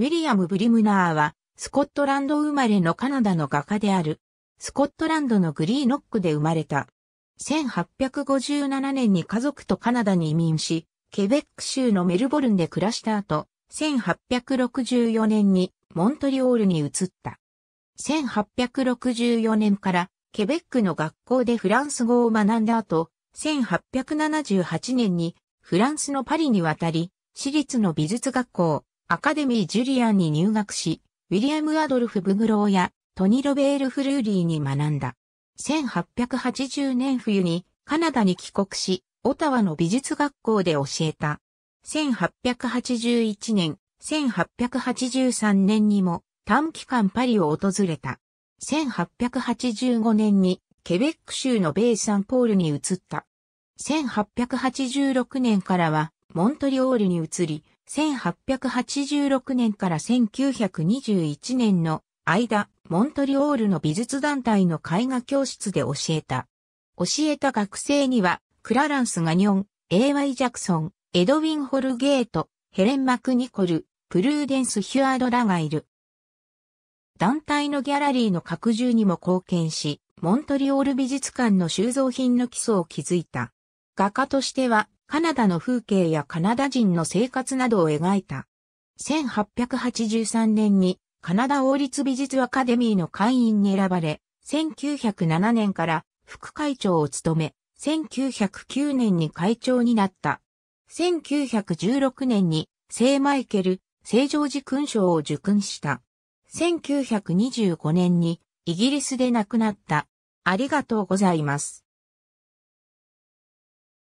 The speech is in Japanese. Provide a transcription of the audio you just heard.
ウィリアム・ブリムナーは、スコットランド生まれのカナダの画家である、スコットランドのグリーノックで生まれた。1857年に家族とカナダに移民し、ケベック州のメルボルンで暮らした後、1864年にモントリオールに移った。1864年からケベックの学校でフランス語を学んだ後、1878年にフランスのパリに渡り、私立の美術学校、アカデミー・ジュリアンに入学し、ウィリアム・アドルフ・ブグローやトニ・ロベール・フルーリーに学んだ。1880年冬にカナダに帰国し、オタワの美術学校で教えた。1881年、1883年にも短期間パリを訪れた。1885年にケベック州のベイ・サンポールに移った。1886年からはモントリオールに移り、1886年から1921年の間、モントリオールの美術団体の絵画教室で教えた。教えた学生には、クラランス・ガニョン、A.Y. ジャクソン、エドウィン・ホルゲート、ヘレン・マクニコル、プルーデンス・ヒュアードらがいる。団体のギャラリーの拡充にも貢献し、モントリオール美術館の収蔵品の基礎を築いた。画家としては、カナダの風景やカナダ人の生活などを描いた。1883年にカナダ王立美術アカデミーの会員に選ばれ、1907年から副会長を務め、1909年に会長になった。1916年に聖マイケル、聖ジョージ勲章を受勲した。1925年にイギリスで亡くなった。ありがとうございます。